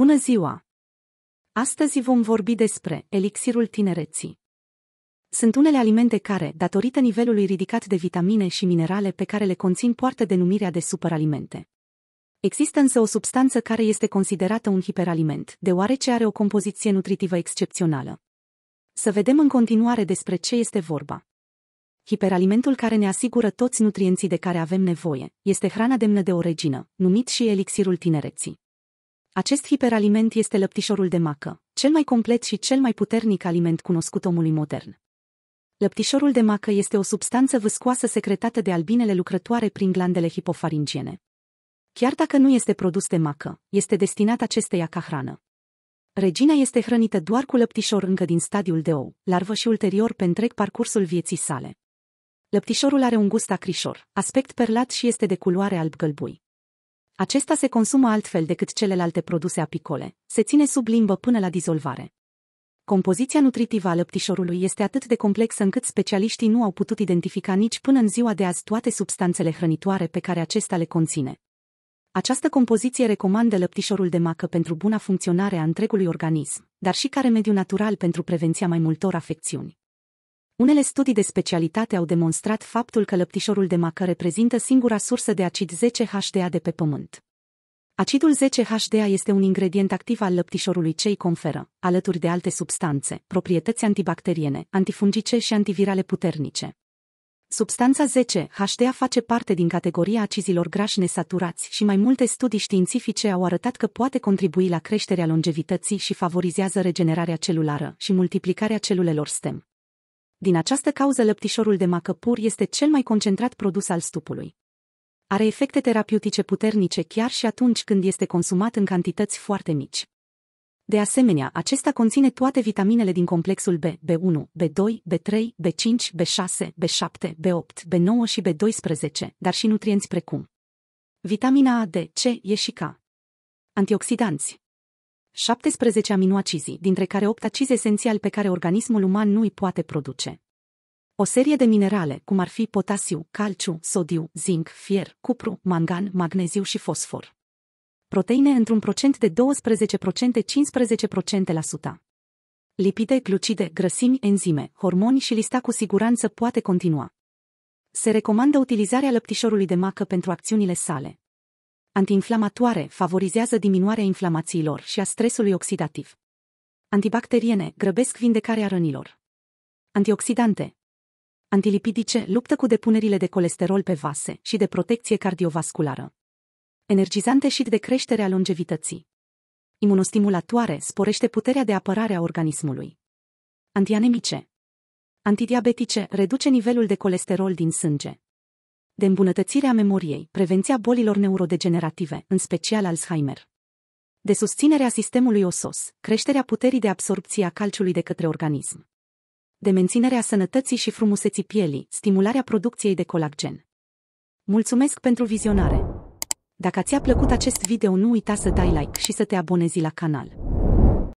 Bună ziua! Astăzi vom vorbi despre elixirul tinereții. Sunt unele alimente care, datorită nivelului ridicat de vitamine și minerale pe care le conțin, poartă denumirea de superalimente. Există însă o substanță care este considerată un hiperaliment, deoarece are o compoziție nutritivă excepțională. Să vedem în continuare despre ce este vorba. Hiperalimentul care ne asigură toți nutrienții de care avem nevoie este hrana demnă de origină, numit și elixirul tinereții. Acest hiperaliment este lăptișorul de macă, cel mai complet și cel mai puternic aliment cunoscut omului modern. Lăptișorul de macă este o substanță vâscoasă secretată de albinele lucrătoare prin glandele hipofaringiene. Chiar dacă nu este produs de macă, este destinat acesteia ca hrană. Regina este hrănită doar cu lăptișor încă din stadiul de ou, larvă și ulterior pe întreg parcursul vieții sale. Lăptișorul are un gust acrișor, aspect perlat și este de culoare alb-gălbui. Acesta se consumă altfel decât celelalte produse apicole, se ține sub limbă până la dizolvare. Compoziția nutritivă a lăptișorului este atât de complexă încât specialiștii nu au putut identifica nici până în ziua de azi toate substanțele hrănitoare pe care acesta le conține. Această compoziție recomandă lăptișorul de macă pentru buna funcționare a întregului organism, dar și care mediu natural pentru prevenția mai multor afecțiuni. Unele studii de specialitate au demonstrat faptul că lăptișorul de macă reprezintă singura sursă de acid 10-HDA de pe pământ. Acidul 10-HDA este un ingredient activ al lăptișorului ce îi conferă, alături de alte substanțe, proprietăți antibacteriene, antifungice și antivirale puternice. Substanța 10-HDA face parte din categoria acizilor grași nesaturați și mai multe studii științifice au arătat că poate contribui la creșterea longevității și favorizează regenerarea celulară și multiplicarea celulelor stem. Din această cauză lăptișorul de macă pur este cel mai concentrat produs al stupului. Are efecte terapeutice puternice chiar și atunci când este consumat în cantități foarte mici. De asemenea, acesta conține toate vitaminele din complexul B, B1, B2, B3, B5, B6, B7, B8, B9 și B12, dar și nutrienți precum vitamina A, D, C, E și K. Antioxidanți 17 aminoacizi, dintre care 8 acizi esențiali pe care organismul uman nu îi poate produce. O serie de minerale, cum ar fi potasiu, calciu, sodiu, zinc, fier, cupru, mangan, magneziu și fosfor. Proteine într-un procent de 12%-15% la suta. Lipide, glucide, grăsimi, enzime, hormoni și lista cu siguranță poate continua. Se recomandă utilizarea lăptișorului de macă pentru acțiunile sale. Antiinflamatoare favorizează diminuarea inflamațiilor și a stresului oxidativ. Antibacteriene grăbesc vindecarea rănilor. Antioxidante Antilipidice luptă cu depunerile de colesterol pe vase și de protecție cardiovasculară. Energizante și de creștere a longevității. Imunostimulatoare sporește puterea de apărare a organismului. Antianemice Antidiabetice reduce nivelul de colesterol din sânge de îmbunătățirea memoriei, prevenția bolilor neurodegenerative, în special Alzheimer. De susținerea sistemului osos, creșterea puterii de absorpție a calciului de către organism. De menținerea sănătății și frumuseții pielii, stimularea producției de colagen. Mulțumesc pentru vizionare! Dacă ți-a plăcut acest video, nu uita să dai like și să te abonezi la canal.